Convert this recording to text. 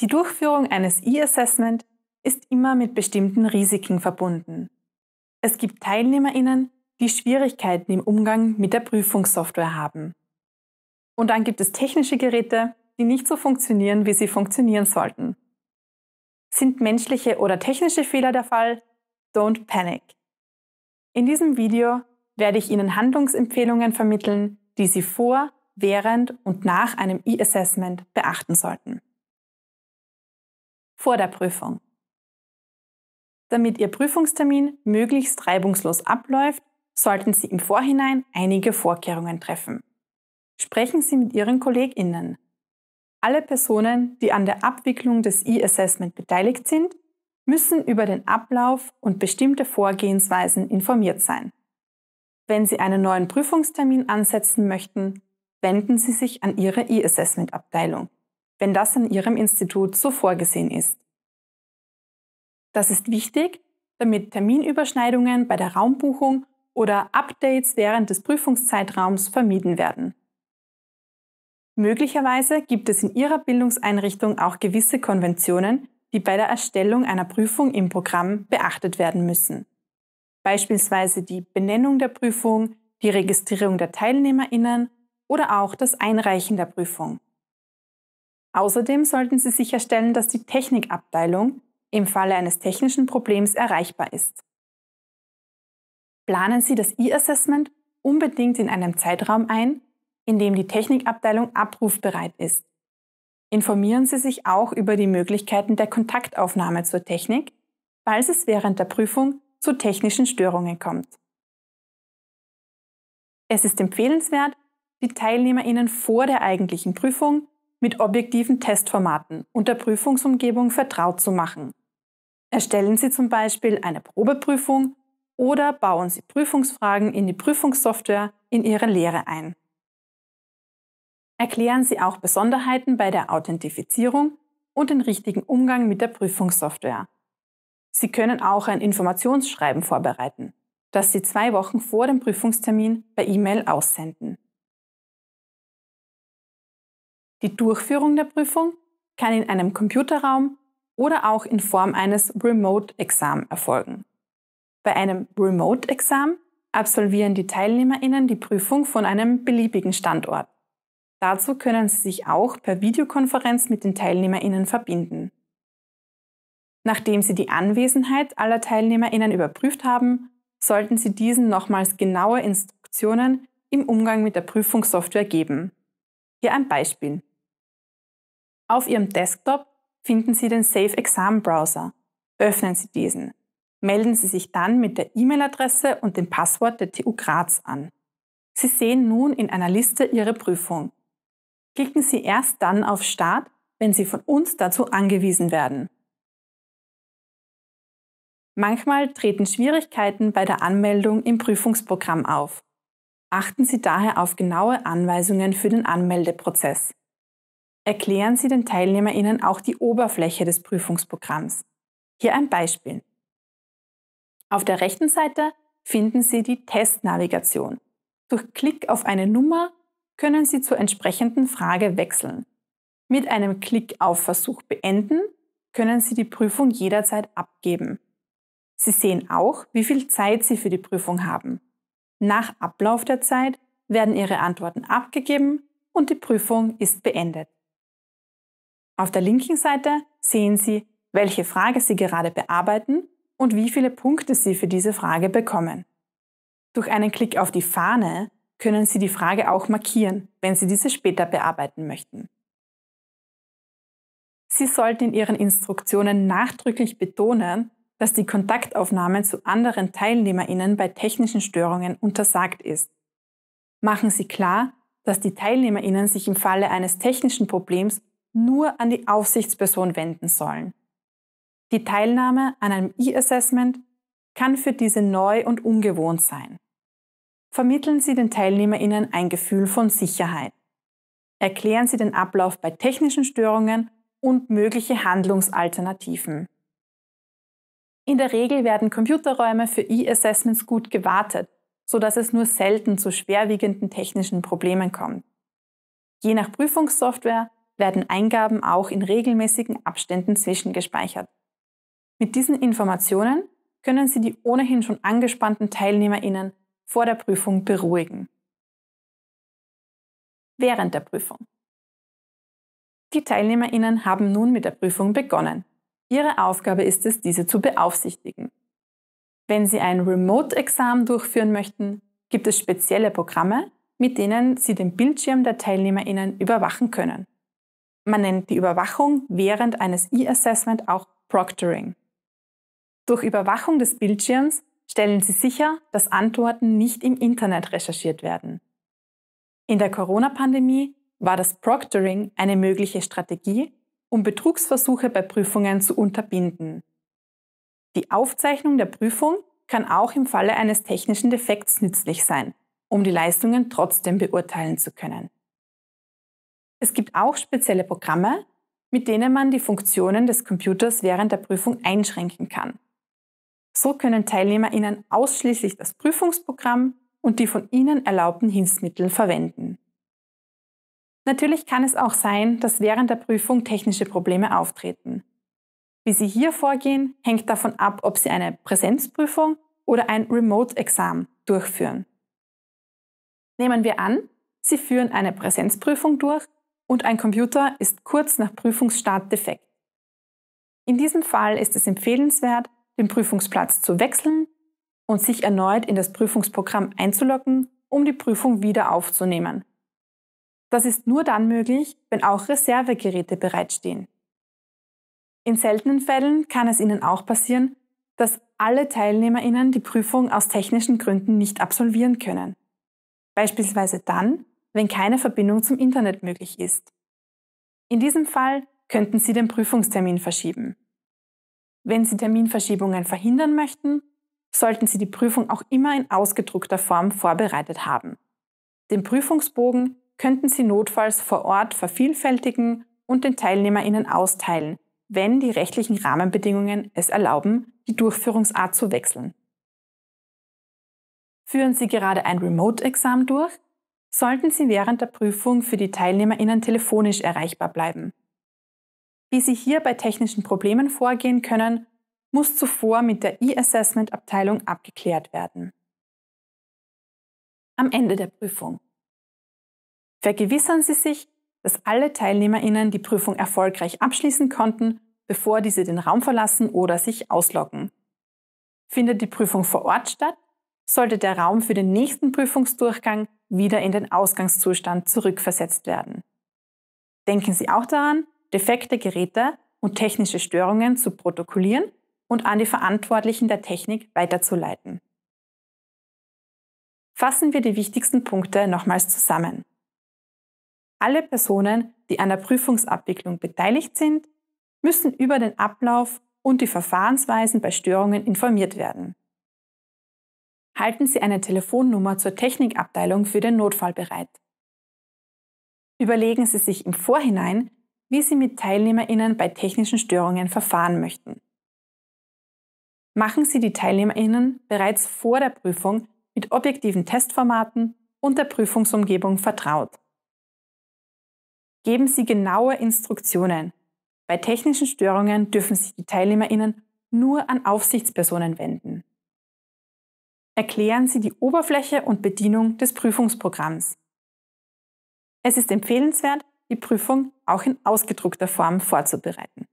Die Durchführung eines E-Assessment ist immer mit bestimmten Risiken verbunden. Es gibt Teilnehmerinnen, die Schwierigkeiten im Umgang mit der Prüfungssoftware haben. Und dann gibt es technische Geräte, die nicht so funktionieren, wie sie funktionieren sollten. Sind menschliche oder technische Fehler der Fall? Don't panic. In diesem Video werde ich Ihnen Handlungsempfehlungen vermitteln, die Sie vor, während und nach einem E-Assessment beachten sollten vor der Prüfung. Damit Ihr Prüfungstermin möglichst reibungslos abläuft, sollten Sie im Vorhinein einige Vorkehrungen treffen. Sprechen Sie mit Ihren KollegInnen. Alle Personen, die an der Abwicklung des E-Assessment beteiligt sind, müssen über den Ablauf und bestimmte Vorgehensweisen informiert sein. Wenn Sie einen neuen Prüfungstermin ansetzen möchten, wenden Sie sich an Ihre E-Assessment-Abteilung wenn das an Ihrem Institut so vorgesehen ist. Das ist wichtig, damit Terminüberschneidungen bei der Raumbuchung oder Updates während des Prüfungszeitraums vermieden werden. Möglicherweise gibt es in Ihrer Bildungseinrichtung auch gewisse Konventionen, die bei der Erstellung einer Prüfung im Programm beachtet werden müssen. Beispielsweise die Benennung der Prüfung, die Registrierung der Teilnehmerinnen oder auch das Einreichen der Prüfung. Außerdem sollten Sie sicherstellen, dass die Technikabteilung im Falle eines technischen Problems erreichbar ist. Planen Sie das E-Assessment unbedingt in einem Zeitraum ein, in dem die Technikabteilung abrufbereit ist. Informieren Sie sich auch über die Möglichkeiten der Kontaktaufnahme zur Technik, falls es während der Prüfung zu technischen Störungen kommt. Es ist empfehlenswert, die Teilnehmerinnen vor der eigentlichen Prüfung mit objektiven Testformaten und der Prüfungsumgebung vertraut zu machen. Erstellen Sie zum Beispiel eine Probeprüfung oder bauen Sie Prüfungsfragen in die Prüfungssoftware in Ihre Lehre ein. Erklären Sie auch Besonderheiten bei der Authentifizierung und den richtigen Umgang mit der Prüfungssoftware. Sie können auch ein Informationsschreiben vorbereiten, das Sie zwei Wochen vor dem Prüfungstermin per E-Mail aussenden. Die Durchführung der Prüfung kann in einem Computerraum oder auch in Form eines Remote-Examen erfolgen. Bei einem Remote-Examen absolvieren die TeilnehmerInnen die Prüfung von einem beliebigen Standort. Dazu können sie sich auch per Videokonferenz mit den TeilnehmerInnen verbinden. Nachdem sie die Anwesenheit aller TeilnehmerInnen überprüft haben, sollten sie diesen nochmals genaue Instruktionen im Umgang mit der Prüfungssoftware geben. Hier ein Beispiel. Auf Ihrem Desktop finden Sie den Safe Exam Browser. Öffnen Sie diesen. Melden Sie sich dann mit der E-Mail-Adresse und dem Passwort der TU Graz an. Sie sehen nun in einer Liste Ihre Prüfung. Klicken Sie erst dann auf Start, wenn Sie von uns dazu angewiesen werden. Manchmal treten Schwierigkeiten bei der Anmeldung im Prüfungsprogramm auf. Achten Sie daher auf genaue Anweisungen für den Anmeldeprozess erklären Sie den TeilnehmerInnen auch die Oberfläche des Prüfungsprogramms. Hier ein Beispiel. Auf der rechten Seite finden Sie die Testnavigation. Durch Klick auf eine Nummer können Sie zur entsprechenden Frage wechseln. Mit einem Klick auf Versuch beenden können Sie die Prüfung jederzeit abgeben. Sie sehen auch, wie viel Zeit Sie für die Prüfung haben. Nach Ablauf der Zeit werden Ihre Antworten abgegeben und die Prüfung ist beendet. Auf der linken Seite sehen Sie, welche Frage Sie gerade bearbeiten und wie viele Punkte Sie für diese Frage bekommen. Durch einen Klick auf die Fahne können Sie die Frage auch markieren, wenn Sie diese später bearbeiten möchten. Sie sollten in Ihren Instruktionen nachdrücklich betonen, dass die Kontaktaufnahme zu anderen Teilnehmerinnen bei technischen Störungen untersagt ist. Machen Sie klar, dass die Teilnehmerinnen sich im Falle eines technischen Problems nur an die Aufsichtsperson wenden sollen. Die Teilnahme an einem E-Assessment kann für diese neu und ungewohnt sein. Vermitteln Sie den TeilnehmerInnen ein Gefühl von Sicherheit. Erklären Sie den Ablauf bei technischen Störungen und mögliche Handlungsalternativen. In der Regel werden Computerräume für E-Assessments gut gewartet, sodass es nur selten zu schwerwiegenden technischen Problemen kommt. Je nach Prüfungssoftware werden Eingaben auch in regelmäßigen Abständen zwischengespeichert. Mit diesen Informationen können Sie die ohnehin schon angespannten TeilnehmerInnen vor der Prüfung beruhigen. Während der Prüfung. Die TeilnehmerInnen haben nun mit der Prüfung begonnen. Ihre Aufgabe ist es, diese zu beaufsichtigen. Wenn Sie ein Remote-Examen durchführen möchten, gibt es spezielle Programme, mit denen Sie den Bildschirm der TeilnehmerInnen überwachen können. Man nennt die Überwachung während eines E-Assessment auch Proctoring. Durch Überwachung des Bildschirms stellen Sie sicher, dass Antworten nicht im Internet recherchiert werden. In der Corona-Pandemie war das Proctoring eine mögliche Strategie, um Betrugsversuche bei Prüfungen zu unterbinden. Die Aufzeichnung der Prüfung kann auch im Falle eines technischen Defekts nützlich sein, um die Leistungen trotzdem beurteilen zu können. Es gibt auch spezielle Programme, mit denen man die Funktionen des Computers während der Prüfung einschränken kann. So können TeilnehmerInnen ausschließlich das Prüfungsprogramm und die von ihnen erlaubten Hilfsmittel verwenden. Natürlich kann es auch sein, dass während der Prüfung technische Probleme auftreten. Wie Sie hier vorgehen, hängt davon ab, ob Sie eine Präsenzprüfung oder ein Remote-Examen durchführen. Nehmen wir an, Sie führen eine Präsenzprüfung durch und ein Computer ist kurz nach Prüfungsstart defekt. In diesem Fall ist es empfehlenswert, den Prüfungsplatz zu wechseln und sich erneut in das Prüfungsprogramm einzulocken, um die Prüfung wieder aufzunehmen. Das ist nur dann möglich, wenn auch Reservegeräte bereitstehen. In seltenen Fällen kann es Ihnen auch passieren, dass alle Teilnehmerinnen die Prüfung aus technischen Gründen nicht absolvieren können. Beispielsweise dann, wenn keine Verbindung zum Internet möglich ist. In diesem Fall könnten Sie den Prüfungstermin verschieben. Wenn Sie Terminverschiebungen verhindern möchten, sollten Sie die Prüfung auch immer in ausgedruckter Form vorbereitet haben. Den Prüfungsbogen könnten Sie notfalls vor Ort vervielfältigen und den Teilnehmerinnen austeilen, wenn die rechtlichen Rahmenbedingungen es erlauben, die Durchführungsart zu wechseln. Führen Sie gerade ein Remote-Examen durch? sollten Sie während der Prüfung für die TeilnehmerInnen telefonisch erreichbar bleiben. Wie Sie hier bei technischen Problemen vorgehen können, muss zuvor mit der E-Assessment-Abteilung abgeklärt werden. Am Ende der Prüfung. Vergewissern Sie sich, dass alle TeilnehmerInnen die Prüfung erfolgreich abschließen konnten, bevor diese den Raum verlassen oder sich ausloggen. Findet die Prüfung vor Ort statt, sollte der Raum für den nächsten Prüfungsdurchgang wieder in den Ausgangszustand zurückversetzt werden. Denken Sie auch daran, defekte Geräte und technische Störungen zu protokollieren und an die Verantwortlichen der Technik weiterzuleiten. Fassen wir die wichtigsten Punkte nochmals zusammen. Alle Personen, die an der Prüfungsabwicklung beteiligt sind, müssen über den Ablauf und die Verfahrensweisen bei Störungen informiert werden halten Sie eine Telefonnummer zur Technikabteilung für den Notfall bereit. Überlegen Sie sich im Vorhinein, wie Sie mit Teilnehmerinnen bei technischen Störungen verfahren möchten. Machen Sie die Teilnehmerinnen bereits vor der Prüfung mit objektiven Testformaten und der Prüfungsumgebung vertraut. Geben Sie genaue Instruktionen. Bei technischen Störungen dürfen sich die Teilnehmerinnen nur an Aufsichtspersonen wenden erklären Sie die Oberfläche und Bedienung des Prüfungsprogramms. Es ist empfehlenswert, die Prüfung auch in ausgedruckter Form vorzubereiten.